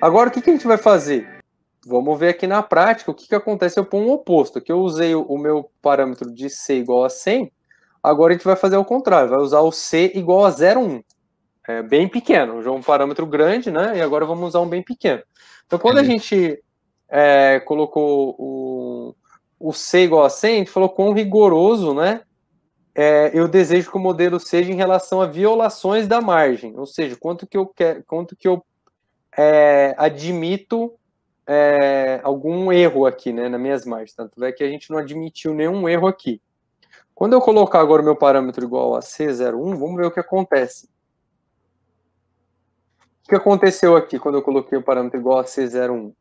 Agora, o que, que a gente vai fazer? Vamos ver aqui na prática o que, que acontece. Eu ponho o oposto, que eu usei o meu parâmetro de C igual a 100, agora a gente vai fazer o contrário, vai usar o C igual a 0,1. É bem pequeno, já é um parâmetro grande, né? E agora vamos usar um bem pequeno. Então, quando a gente é, colocou o, o C igual a 100, a gente falou quão rigoroso, né? É, eu desejo que o modelo seja em relação a violações da margem, ou seja, quanto que eu quero, quanto que eu é, admito é, algum erro aqui, né, nas minhas margens. Tanto é que a gente não admitiu nenhum erro aqui. Quando eu colocar agora o meu parâmetro igual a C01, vamos ver o que acontece. O que aconteceu aqui quando eu coloquei o parâmetro igual a C01?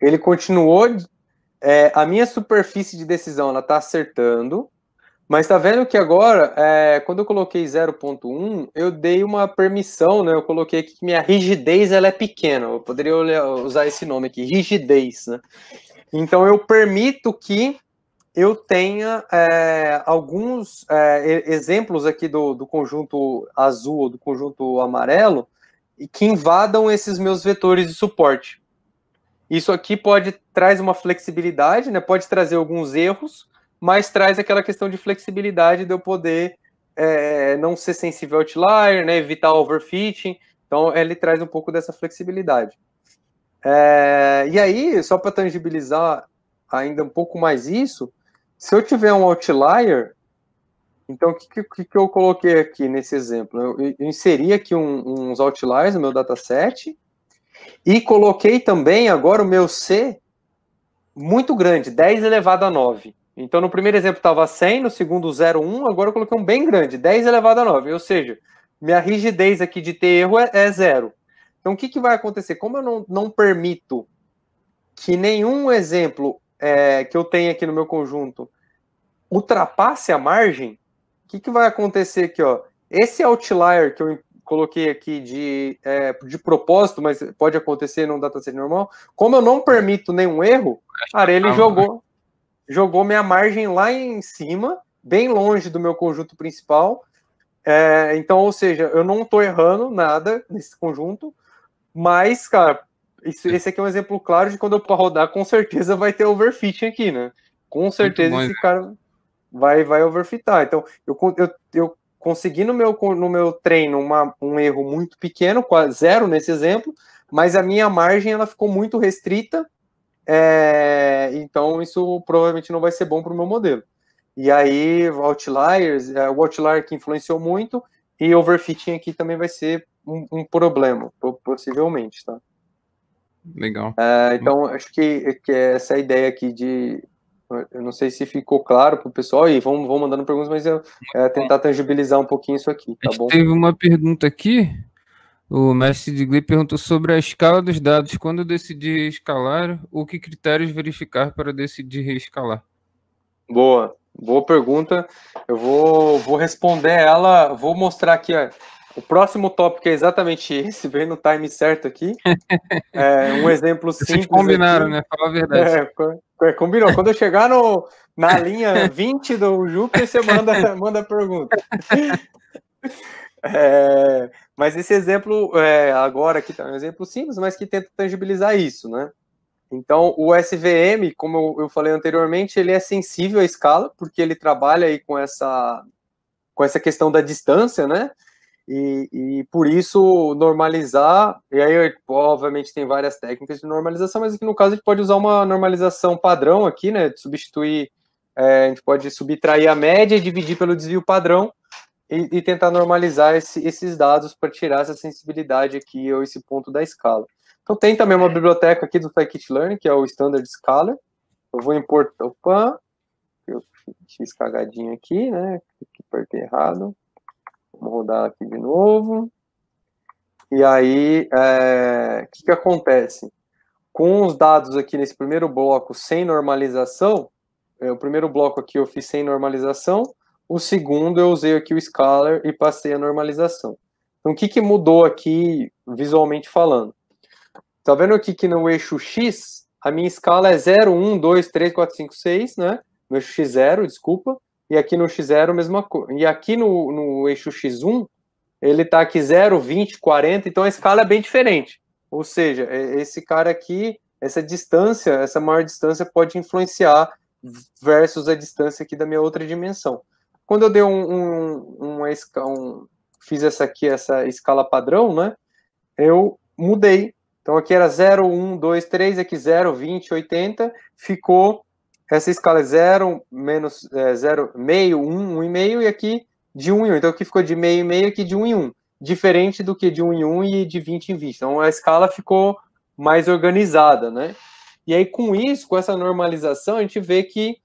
Ele continuou. É, a minha superfície de decisão ela está acertando, mas está vendo que agora, é, quando eu coloquei 0.1, eu dei uma permissão, né? Eu coloquei que minha rigidez ela é pequena. Eu poderia usar esse nome aqui, rigidez, né? Então eu permito que eu tenha é, alguns é, exemplos aqui do, do conjunto azul ou do conjunto amarelo que invadam esses meus vetores de suporte. Isso aqui pode traz uma flexibilidade, né? Pode trazer alguns erros, mas traz aquela questão de flexibilidade de eu poder é, não ser sensível ao outlier, né, evitar overfitting. Então, ele traz um pouco dessa flexibilidade. É, e aí, só para tangibilizar ainda um pouco mais isso, se eu tiver um outlier, então o que, que, que, eu coloquei aqui nesse exemplo? Eu, eu inseri aqui um, uns outliers no meu dataset e coloquei também agora o meu C muito grande, 10 elevado a 9. Então, no primeiro exemplo estava 100, no segundo 0,1, agora eu coloquei um bem grande, 10 elevado a 9. Ou seja, minha rigidez aqui de ter erro é, é zero. Então, o que, que vai acontecer? Como eu não, não permito que nenhum exemplo é, que eu tenha aqui no meu conjunto ultrapasse a margem, o que, que vai acontecer aqui? Ó? Esse outlier que eu coloquei aqui de, é, de propósito, mas pode acontecer num dataset normal, como eu não permito nenhum erro, a ele tá jogou. Né? jogou minha margem lá em cima, bem longe do meu conjunto principal. É, então, ou seja, eu não estou errando nada nesse conjunto, mas, cara, isso, esse aqui é um exemplo claro de quando eu rodar, com certeza vai ter overfitting aqui, né? Com certeza esse cara vai, vai overfitar. Então, eu, eu, eu consegui no meu, no meu treino uma, um erro muito pequeno, quase zero nesse exemplo, mas a minha margem ela ficou muito restrita é, então isso provavelmente não vai ser bom para o meu modelo. E aí, outliers, é, o outlier que influenciou muito, e overfitting aqui também vai ser um, um problema, possivelmente, tá? Legal. É, então, acho que, que é essa ideia aqui de. Eu não sei se ficou claro para o pessoal, e vão, mandando perguntas, mas eu é, tentar tangibilizar um pouquinho isso aqui, tá bom? Teve uma pergunta aqui o mestre de Glee perguntou sobre a escala dos dados. Quando decidir escalar, o que critérios verificar para decidir reescalar? Boa, boa pergunta. Eu vou, vou responder ela, vou mostrar aqui. O próximo tópico é exatamente esse, vem no time certo aqui. É, um exemplo Vocês simples. Vocês combinaram, aqui. né? Fala a verdade. É, é, combinou. Quando eu chegar no, na linha 20 do Júpiter, você manda, manda a pergunta. É, mas esse exemplo, é, agora aqui tá um exemplo simples, mas que tenta tangibilizar isso, né? Então, o SVM, como eu falei anteriormente, ele é sensível à escala, porque ele trabalha aí com essa, com essa questão da distância, né? E, e por isso normalizar, e aí obviamente tem várias técnicas de normalização, mas aqui no caso a gente pode usar uma normalização padrão aqui, né? Substituir, é, a gente pode subtrair a média e dividir pelo desvio padrão, e, e tentar normalizar esse, esses dados para tirar essa sensibilidade aqui ou esse ponto da escala. Então tem também uma é. biblioteca aqui do Scikit Learn, que é o Standard Scalar. Eu vou importar, opa, eu fiz cagadinha aqui, né, apertei errado. Vamos rodar aqui de novo. E aí, é, o é, que, que acontece? Com os dados aqui nesse primeiro bloco sem normalização, é, o primeiro bloco aqui eu fiz sem normalização, o segundo, eu usei aqui o Scalar e passei a normalização. Então, o que, que mudou aqui, visualmente falando? Tá vendo aqui que no eixo X, a minha escala é 0, 1, 2, 3, 4, 5, 6, né? No eixo X0, desculpa. E aqui no X0, a mesma coisa. E aqui no, no eixo X1, ele tá aqui 0, 20, 40, então a escala é bem diferente. Ou seja, é, esse cara aqui, essa distância, essa maior distância pode influenciar versus a distância aqui da minha outra dimensão. Quando eu dei um, um, uma, um, fiz essa aqui, essa escala padrão, né? Eu mudei. Então aqui era 0, 1, 2, 3, aqui 0, 20, 80, ficou essa escala é 0, menos é, 0, meio, 1, 1 e meio, e aqui de 1 em 1. Então aqui ficou de meio e meio, aqui de 1 em 1. Diferente do que de 1 em 1 e de 20 em 20. Então a escala ficou mais organizada, né? E aí com isso, com essa normalização, a gente vê que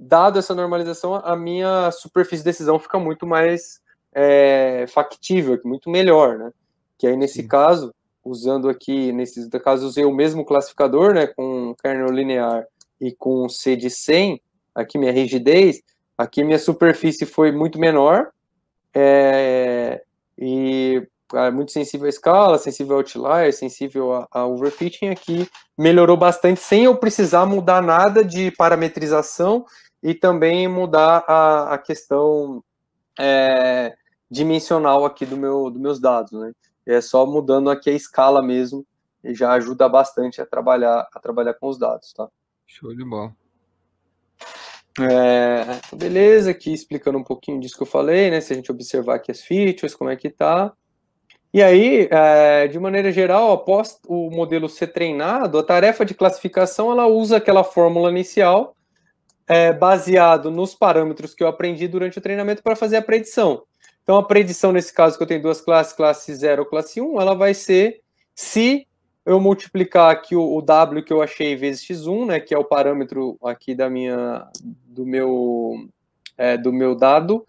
dado essa normalização, a minha superfície de decisão fica muito mais é, factível, muito melhor, né? Que aí, nesse Sim. caso, usando aqui, nesse caso, usei o mesmo classificador, né, com kernel linear e com C de 100, aqui minha rigidez, aqui minha superfície foi muito menor, é, e ah, é muito sensível à escala, sensível ao outlier, sensível a overfitting, aqui melhorou bastante, sem eu precisar mudar nada de parametrização e também mudar a, a questão é, dimensional aqui do meu, dos meus dados, né? É só mudando aqui a escala mesmo e já ajuda bastante a trabalhar a trabalhar com os dados, tá? Show de bola. É, então, beleza, aqui explicando um pouquinho disso que eu falei, né? Se a gente observar aqui as features, como é que tá. E aí, é, de maneira geral, após o modelo ser treinado, a tarefa de classificação ela usa aquela fórmula inicial é, baseado nos parâmetros que eu aprendi durante o treinamento para fazer a predição. Então, a predição, nesse caso, que eu tenho duas classes, classe 0 classe 1, ela vai ser se eu multiplicar aqui o, o, W que eu achei vezes x1, né, que é o parâmetro aqui da minha, do, meu, é, do meu dado,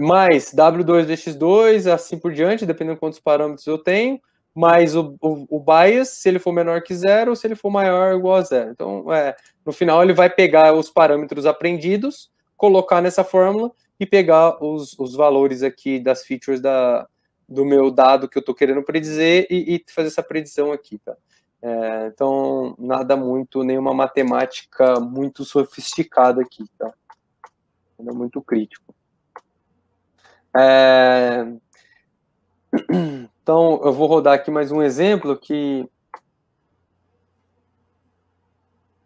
mais W2 vezes x2, assim por diante, dependendo de quantos parâmetros eu tenho, mais o, o, o, bias, se ele for menor que zero, ou se ele for maior ou igual a zero. Então, é, no final, ele vai pegar os parâmetros aprendidos, colocar nessa fórmula e pegar os, os valores aqui das features da, do meu dado que eu estou querendo predizer e, e, fazer essa predição aqui, tá? É, então, nada muito, nenhuma matemática muito sofisticada aqui, tá? Nada muito crítico. É, então, eu vou rodar aqui mais um exemplo que,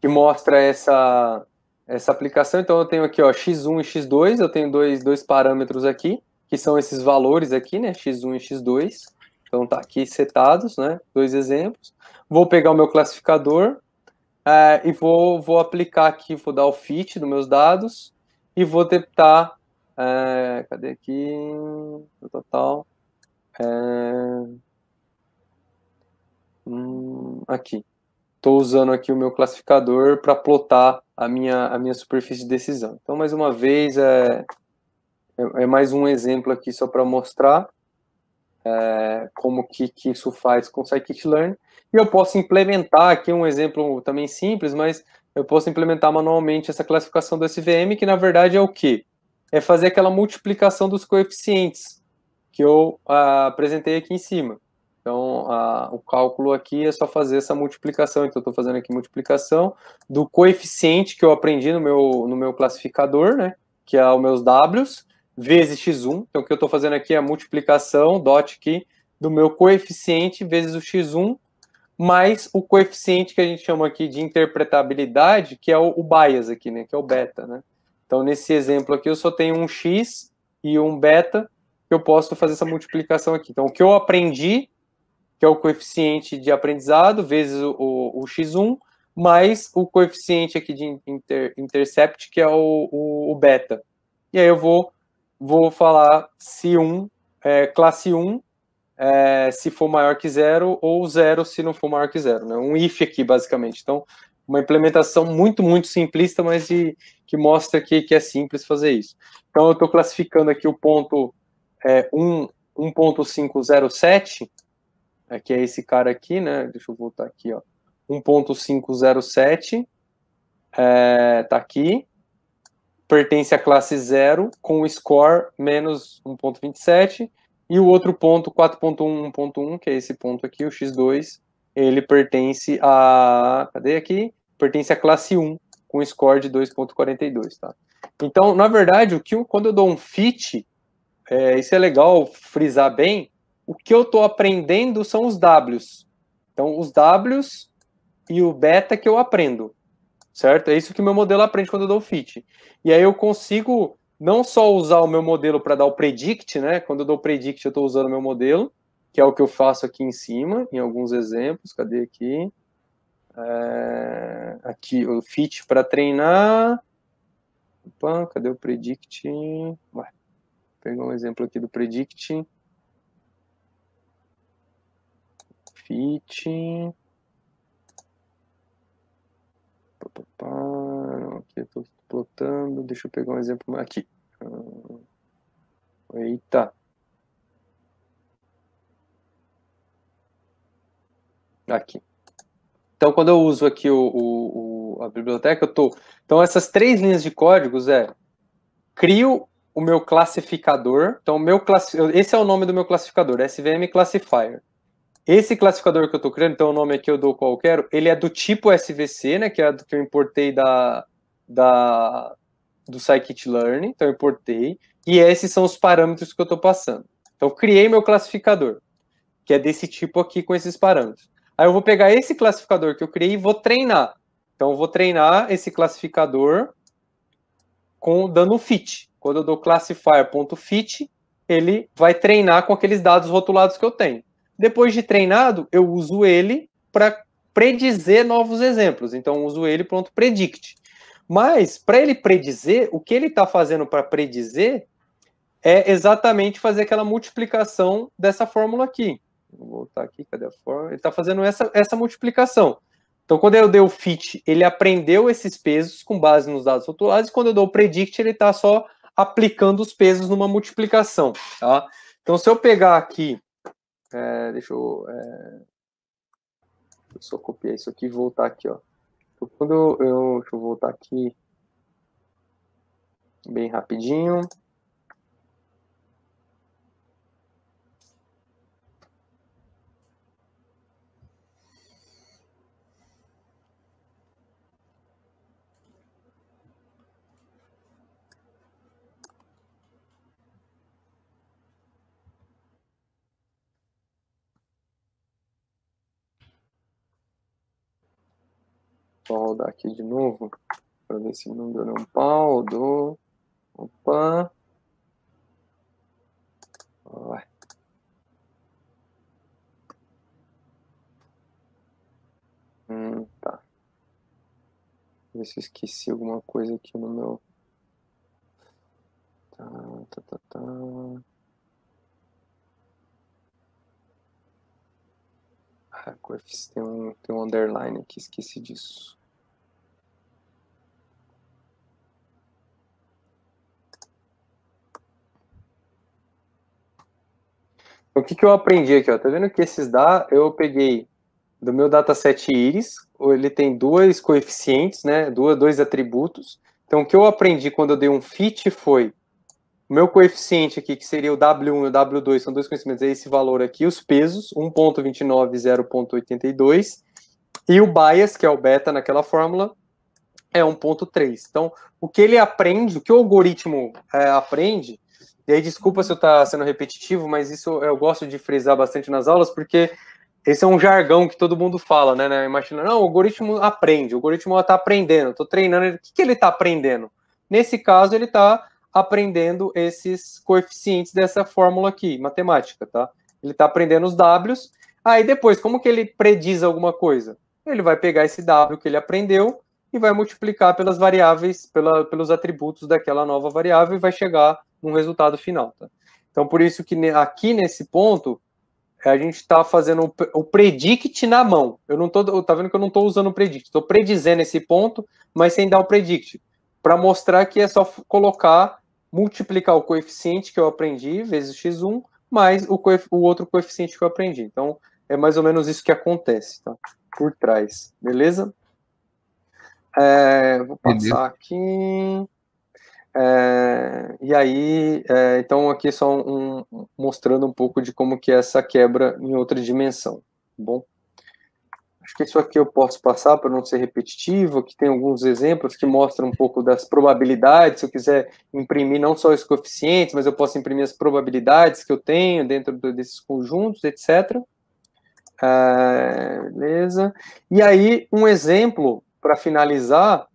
que mostra essa, essa aplicação. Então, eu tenho aqui ó, x1 e x2, eu tenho dois, dois parâmetros aqui, que são esses valores aqui, né, x1 e x2. Então, tá aqui setados, né, dois exemplos. Vou pegar o meu classificador eh, e vou, vou aplicar aqui, vou dar o fit dos meus dados e vou tentar, eh, cadê aqui, total, é, hum, aqui. Estou usando aqui o meu classificador para plotar a minha, a minha superfície de decisão. Então, mais uma vez, é, é, é mais um exemplo aqui só para mostrar é, como que, que isso faz com o Scikit-learn. E eu posso implementar aqui um exemplo também simples, mas eu posso implementar manualmente essa classificação do SVM, que na verdade é o quê? É fazer aquela multiplicação dos coeficientes que eu ah, apresentei aqui em cima. Então, ah, o cálculo aqui é só fazer essa multiplicação. Então, eu estou fazendo aqui multiplicação do coeficiente que eu aprendi no meu, no meu classificador, né? Que é os meus W's, vezes x1. Então, o que eu estou fazendo aqui é a multiplicação, dot aqui, do meu coeficiente vezes o x1, mais o coeficiente que a gente chama aqui de interpretabilidade, que é o, o bias aqui, né? Que é o beta, né? Então, nesse exemplo aqui, eu só tenho um x e um beta, que eu posso fazer essa multiplicação aqui. Então, o que eu aprendi, que é o coeficiente de aprendizado, vezes o, o, o x1, mais o coeficiente aqui de inter, intercept, que é o, o, beta. E aí eu vou, vou falar se 1, é, classe 1, é, se for maior que zero, ou zero se não for maior que zero. Né? Um if aqui, basicamente. Então, uma implementação muito, muito simplista, mas de, que mostra que, que é simples fazer isso. Então, eu estou classificando aqui o ponto é, 1.507, é, que é esse cara aqui, né? Deixa eu voltar aqui, ó. 1.507 é, tá aqui. Pertence à classe 0 com score menos 1.27 e o outro ponto 4.1.1, que é esse ponto aqui, o x2, ele pertence a, cadê aqui? Pertence à classe 1 com score de 2.42, tá? Então, na verdade, o que eu, quando eu dou um fit, é, isso é legal frisar bem, o que eu estou aprendendo são os Ws. Então, os Ws e o beta que eu aprendo, certo? É isso que meu modelo aprende quando eu dou fit. E aí eu consigo não só usar o meu modelo para dar o predict, né? Quando eu dou predict, eu estou usando o meu modelo, que é o que eu faço aqui em cima, em alguns exemplos. Cadê aqui? É... aqui, o fit para treinar. Opa, cadê o predict? Vai pegar um exemplo aqui do predict. Fit. aqui eu estou plotando. Deixa eu pegar um exemplo aqui. Ah, eita. Aqui. Então, quando eu uso aqui o, o, o a biblioteca, eu estou. Então, essas três linhas de códigos é crio o meu classificador. Então, meu esse é o nome do meu classificador, SVM Classifier. Esse classificador que eu estou criando, então o é nome aqui eu dou qual eu quero, ele é do tipo SVC, né, que é do que eu importei da, da, do scikit-learn, então eu importei, e esses são os parâmetros que eu estou passando. Então, criei meu classificador, que é desse tipo aqui com esses parâmetros. Aí eu vou pegar esse classificador que eu criei e vou treinar. Então, eu vou treinar esse classificador com dando um fit. Quando eu dou classifier.fit, ele vai treinar com aqueles dados rotulados que eu tenho. Depois de treinado, eu uso ele para predizer novos exemplos. Então, uso ele pronto predict. Mas, para ele predizer, o que ele está fazendo para predizer é exatamente fazer aquela multiplicação dessa fórmula aqui. Vou voltar aqui, cadê a fórmula? Ele está fazendo essa, essa multiplicação. Então, quando eu dei o fit, ele aprendeu esses pesos com base nos dados rotulados, e quando eu dou o predict, ele está só aplicando os pesos numa multiplicação, tá? Então, se eu pegar aqui, é, deixa eu, é, eu só copiar isso aqui e voltar aqui, ó. Então, quando eu, deixa eu voltar aqui bem rapidinho, Vou rodar aqui de novo para ver se não deu nenhum pau. Dou. Opa. Vai. Hum, tá. Ver se eu esqueci alguma coisa aqui no meu. Tá, tá, tá, tá. Ah, tem um, tem um underline aqui, esqueci disso. o que, que eu aprendi aqui, ó? Tá vendo que esses dados eu peguei do meu dataset Iris, ele tem dois coeficientes, né? Duas, dois atributos. Então, o que eu aprendi quando eu dei um fit foi o meu coeficiente aqui, que seria o W1 e o W2, são dois conhecimentos, é esse valor aqui, os pesos, 1.29 e 0.82, e o bias, que é o beta naquela fórmula, é 1.3. Então, o que ele aprende, o que o algoritmo é, aprende, e aí, desculpa se eu estou tá sendo repetitivo, mas isso eu gosto de frisar bastante nas aulas, porque esse é um jargão que todo mundo fala, né? né? Imagina, não, o algoritmo aprende, o algoritmo está aprendendo, estou treinando, o que, que ele está aprendendo? Nesse caso, ele está aprendendo esses coeficientes dessa fórmula aqui, matemática, tá? Ele está aprendendo os W's, aí depois, como que ele prediz alguma coisa? Ele vai pegar esse W que ele aprendeu e vai multiplicar pelas variáveis, pela, pelos atributos daquela nova variável e vai chegar no resultado final. Tá? Então, por isso que aqui nesse ponto, a gente está fazendo o predict na mão. Eu não estou, tá vendo que eu não estou usando o predict, estou predizendo esse ponto, mas sem dar o predict, para mostrar que é só colocar, multiplicar o coeficiente que eu aprendi vezes x1 mais o, o outro coeficiente que eu aprendi. Então, é mais ou menos isso que acontece, tá? Por trás, beleza? É, vou passar aqui. É, e aí, é, então aqui é só um, mostrando um pouco de como que é essa quebra em outra dimensão, tá bom? Acho que isso aqui eu posso passar para não ser repetitivo, aqui tem alguns exemplos que mostram um pouco das probabilidades, se eu quiser imprimir não só os coeficientes, mas eu posso imprimir as probabilidades que eu tenho dentro desses conjuntos, etc. É, beleza. E aí, um exemplo, para finalizar,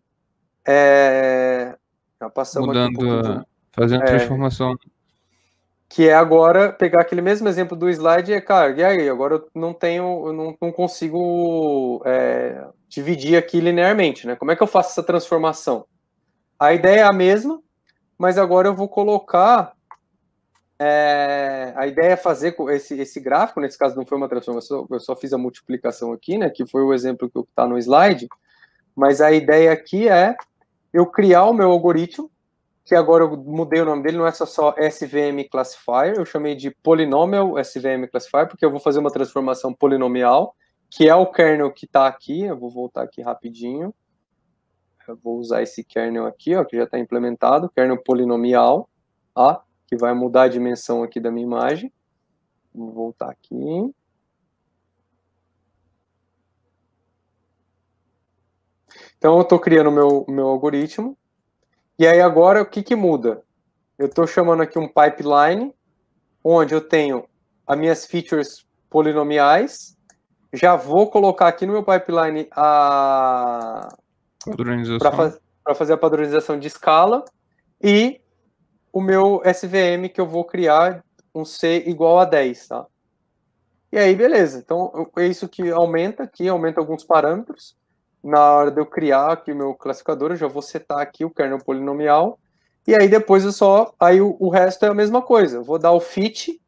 é, já tá passamos Mudando, um fazendo é, transformação. Que é agora pegar aquele mesmo exemplo do slide e, é, cara, e aí? Agora eu não tenho, eu não, não consigo é, dividir aqui linearmente, né? Como é que eu faço essa transformação? A ideia é a mesma, mas agora eu vou colocar é, a ideia é fazer esse, esse, gráfico, nesse caso não foi uma transformação, eu só fiz a multiplicação aqui, né, que foi o exemplo que está no slide, mas a ideia aqui é eu criar o meu algoritmo, que agora eu mudei o nome dele, não é só SVM Classifier, eu chamei de Polynomial SVM Classifier, porque eu vou fazer uma transformação polinomial, que é o kernel que está aqui, eu vou voltar aqui rapidinho, eu vou usar esse kernel aqui, ó, que já está implementado, kernel polinomial, ó, que vai mudar a dimensão aqui da minha imagem, vou voltar aqui, Então eu estou criando o meu, meu algoritmo. E aí agora o que, que muda? Eu estou chamando aqui um pipeline, onde eu tenho as minhas features polinomiais. Já vou colocar aqui no meu pipeline a. Para faz, fazer a padronização de escala. E o meu SVM que eu vou criar um C igual a 10, tá? E aí, beleza. Então, é isso que aumenta aqui, aumenta alguns parâmetros na hora de eu criar aqui o meu classificador, eu já vou setar aqui o kernel polinomial, e aí depois eu só, aí o, o resto é a mesma coisa, eu vou dar o fit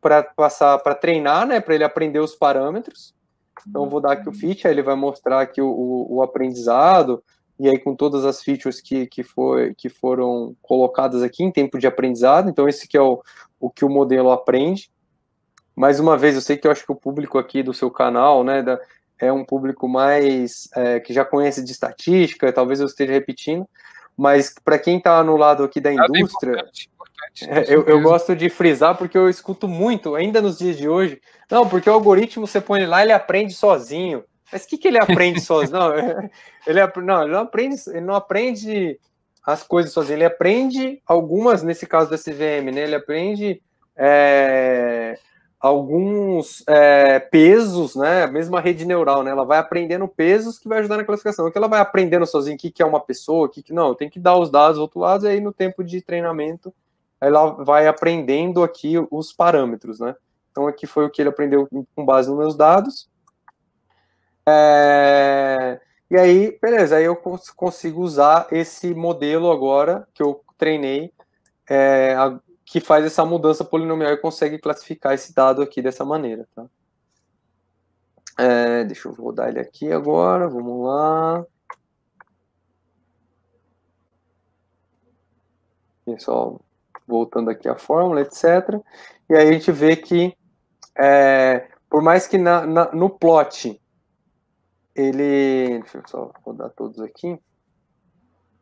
para passar, para treinar, né, para ele aprender os parâmetros, então vou dar aqui o fit, aí ele vai mostrar aqui o, o, o aprendizado, e aí com todas as features que, que, foi, que foram colocadas aqui em tempo de aprendizado, então esse que é o, o que o modelo aprende, mais uma vez, eu sei que eu acho que o público aqui do seu canal, né, da, é um público mais é, que já conhece de estatística, talvez eu esteja repetindo, mas para quem está no lado aqui da é indústria, é importante, importante, é, eu, eu, gosto de frisar porque eu escuto muito, ainda nos dias de hoje, não, porque o algoritmo você põe lá, ele aprende sozinho. Mas o que, que ele aprende sozinho? Não, ele, não, ele não aprende, ele não aprende as coisas sozinho, ele aprende algumas, nesse caso do SVM, né? Ele aprende é, alguns é, pesos, né? A mesma rede neural, né? Ela vai aprendendo pesos que vai ajudar na classificação. O que ela vai aprendendo sozinha, o que, é uma pessoa, o que, não. Tem que dar os dados outro lado. e aí no tempo de treinamento ela vai aprendendo aqui os parâmetros, né? Então aqui foi o que ele aprendeu com base nos meus dados. É... E aí, beleza, aí eu consigo usar esse modelo agora que eu treinei é, que faz essa mudança polinomial e consegue classificar esse dado aqui dessa maneira. Tá? É, deixa eu rodar ele aqui agora, vamos lá. Pessoal, voltando aqui a fórmula, etc. E aí a gente vê que, é, por mais que na, na, no plot ele... Deixa eu só rodar todos aqui.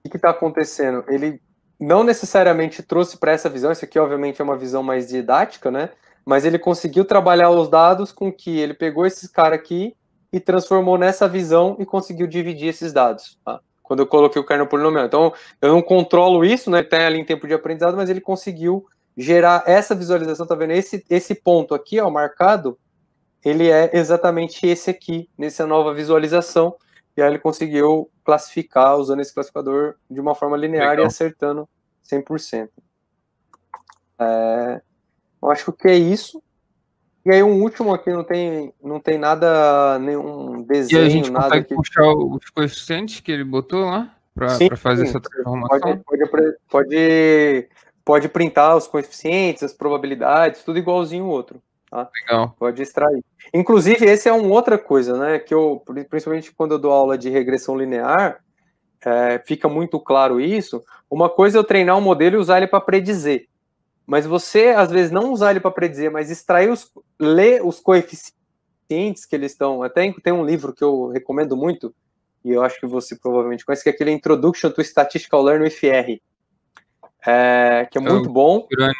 O que está acontecendo? Ele não necessariamente trouxe para essa visão, isso aqui obviamente é uma visão mais didática, né? Mas ele conseguiu trabalhar os dados com que ele pegou esses caras aqui e transformou nessa visão e conseguiu dividir esses dados. Tá? Quando eu coloquei o kernel polinomial. Então, eu não controlo isso, né? Tem ali em tempo de aprendizado, mas ele conseguiu gerar essa visualização, tá vendo? Esse, esse ponto aqui, ó, marcado, ele é exatamente esse aqui, nessa nova visualização. E aí ele conseguiu classificar usando esse classificador de uma forma linear Legal. e acertando 100%. É, eu acho que é isso. E aí um último aqui não tem não tem nada nenhum desenho, nada a gente nada puxar os coeficientes que ele botou lá para fazer sim. essa transformação. Pode, pode, pode pode printar os coeficientes, as probabilidades, tudo igualzinho o outro. Tá? Legal. Pode extrair. Inclusive, esse é uma outra coisa, né? Que eu, principalmente quando eu dou aula de regressão linear, é, fica muito claro isso. Uma coisa é eu treinar um modelo e usar ele para predizer. Mas você, às vezes, não usar ele para predizer, mas extrair os. ler os coeficientes que eles estão. Até tem um livro que eu recomendo muito, e eu acho que você provavelmente conhece, que é aquele Introduction to Statistical Learning, IFR. É, que é muito é bom. Grande,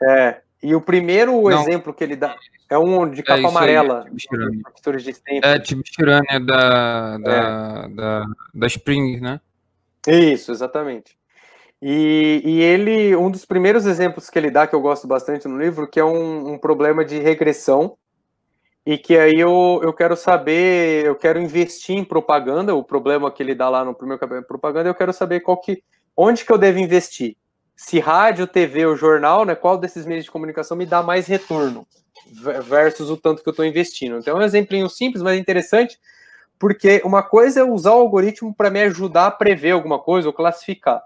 né? É, e o primeiro Não. exemplo que ele dá é um de capa é amarela. Aí, de sempre. É, Tibistirani tipo é, tipo é da, da, é. Da, da Spring, né? Isso, exatamente. E, e, ele, um dos primeiros exemplos que ele dá, que eu gosto bastante no livro, que é um, um problema de regressão, e que aí eu, eu quero saber, eu quero investir em propaganda, o problema que ele dá lá no primeiro capítulo é propaganda, eu quero saber qual que, onde que eu devo investir se rádio, TV ou jornal, né, qual desses meios de comunicação me dá mais retorno versus o tanto que eu estou investindo. Então é um exemplinho simples, mas interessante, porque uma coisa é usar o algoritmo para me ajudar a prever alguma coisa ou classificar.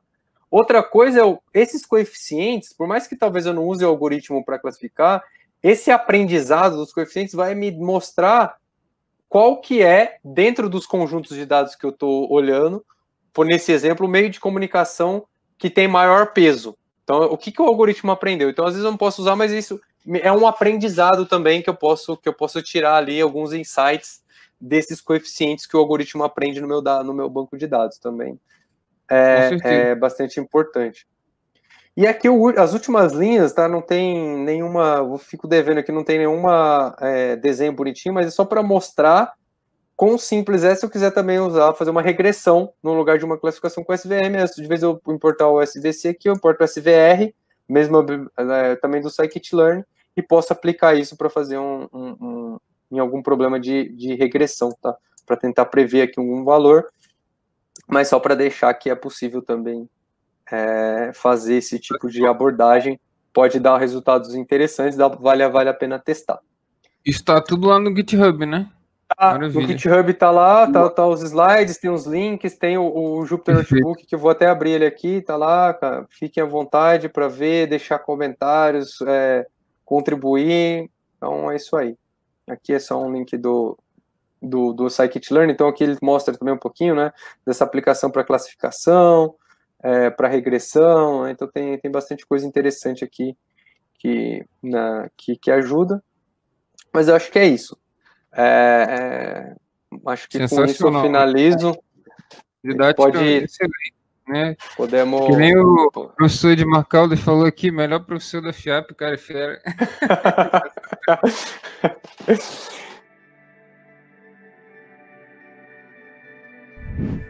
Outra coisa é esses coeficientes, por mais que talvez eu não use o algoritmo para classificar, esse aprendizado dos coeficientes vai me mostrar qual que é, dentro dos conjuntos de dados que eu estou olhando, por nesse exemplo, o meio de comunicação que tem maior peso. Então, o que, que o algoritmo aprendeu? Então, às vezes eu não posso usar, mas isso é um aprendizado também que eu posso que eu posso tirar ali alguns insights desses coeficientes que o algoritmo aprende no meu, no meu banco de dados também. É, é bastante importante. E aqui as últimas linhas, tá? Não tem nenhuma. Eu fico devendo aqui, não tem nenhuma é, desenho bonitinho, mas é só para mostrar com o Simples é se eu quiser também usar, fazer uma regressão no lugar de uma classificação com SVM, é, de vez eu importar o SVC aqui, eu importo o SVR, mesmo é, né, também do scikit-learn, e posso aplicar isso para fazer um, um, um, em algum problema de, de regressão, tá? Para tentar prever aqui algum valor, mas só para deixar que é possível também é, fazer esse tipo de abordagem, pode dar resultados interessantes, dá, vale, vale a pena testar. Está tudo lá no GitHub, né? Maravilha. no GitHub tá lá, tá, tá, os slides, tem os links, tem o, o Jupyter Notebook, que eu vou até abrir ele aqui, tá lá, cara. Fiquem à vontade para ver, deixar comentários, é, contribuir. Então é isso aí. Aqui é só um link do, do, do Scikit-Learn, então aqui ele mostra também um pouquinho, né, dessa aplicação para classificação, é, para regressão, né? então tem, tem bastante coisa interessante aqui que, na, que, que ajuda. Mas eu acho que é isso. É, é, acho que com isso eu finalizo. Didática pode... né? Podemos... Que nem o professor de Marcaldo falou aqui, melhor professor da FIAP, cara, é fera.